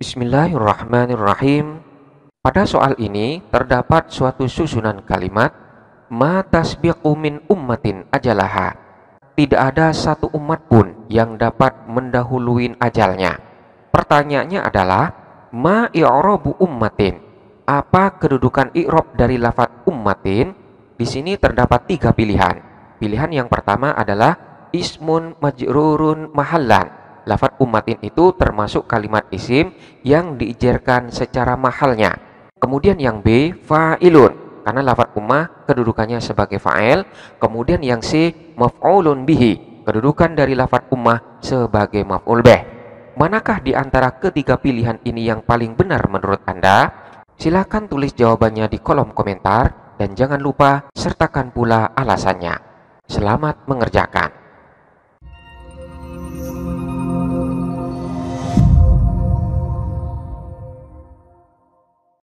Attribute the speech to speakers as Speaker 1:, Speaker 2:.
Speaker 1: Bismillahirrahmanirrahim. Pada soal ini terdapat suatu susunan kalimat ma tasbiqu min ummatin ajalaha. Tidak ada satu umat pun yang dapat mendahuluin ajalnya. Pertanyaannya adalah ma i'rabu ummatin? Apa kedudukan i'rab dari lafat ummatin? Di sini terdapat tiga pilihan. Pilihan yang pertama adalah ismun majrurun mahallan lafat umatin itu termasuk kalimat isim yang diijarkan secara mahalnya. Kemudian yang B, fa'ilun. Karena lafat ummah kedudukannya sebagai fa'il. Kemudian yang C, maf'ulun bihi. Kedudukan dari lafat ummah sebagai maf'ul beh. Manakah di antara ketiga pilihan ini yang paling benar menurut Anda? Silahkan tulis jawabannya di kolom komentar dan jangan lupa sertakan pula alasannya. Selamat mengerjakan.